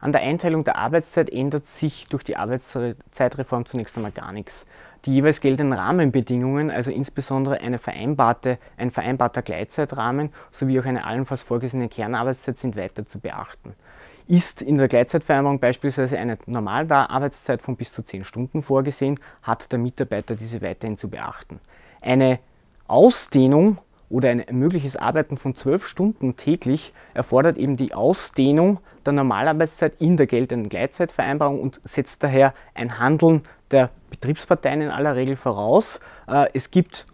An der Einteilung der Arbeitszeit ändert sich durch die Arbeitszeitreform zunächst einmal gar nichts. Die jeweils geltenden Rahmenbedingungen, also insbesondere eine vereinbarte, ein vereinbarter Gleitzeitrahmen sowie auch eine allenfalls vorgesehene Kernarbeitszeit, sind weiter zu beachten. Ist in der Gleitzeitvereinbarung beispielsweise eine Normalarbeitszeit von bis zu 10 Stunden vorgesehen, hat der Mitarbeiter diese weiterhin zu beachten. Eine Ausdehnung oder ein mögliches Arbeiten von zwölf Stunden täglich erfordert eben die Ausdehnung der Normalarbeitszeit in der geltenden Gleitzeitvereinbarung und setzt daher ein Handeln der Betriebsparteien in aller Regel voraus. Äh, es gibt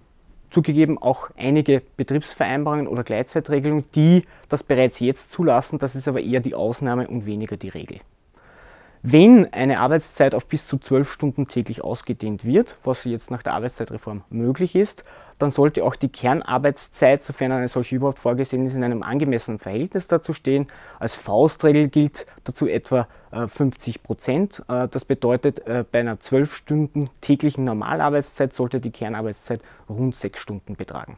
zugegeben auch einige Betriebsvereinbarungen oder Gleitzeitregelungen, die das bereits jetzt zulassen. Das ist aber eher die Ausnahme und weniger die Regel. Wenn eine Arbeitszeit auf bis zu zwölf Stunden täglich ausgedehnt wird, was jetzt nach der Arbeitszeitreform möglich ist, dann sollte auch die Kernarbeitszeit, sofern eine solche überhaupt vorgesehen ist, in einem angemessenen Verhältnis dazu stehen. Als Faustregel gilt dazu etwa 50 äh, Prozent. Äh, das bedeutet, äh, bei einer zwölf Stunden täglichen Normalarbeitszeit sollte die Kernarbeitszeit rund sechs Stunden betragen.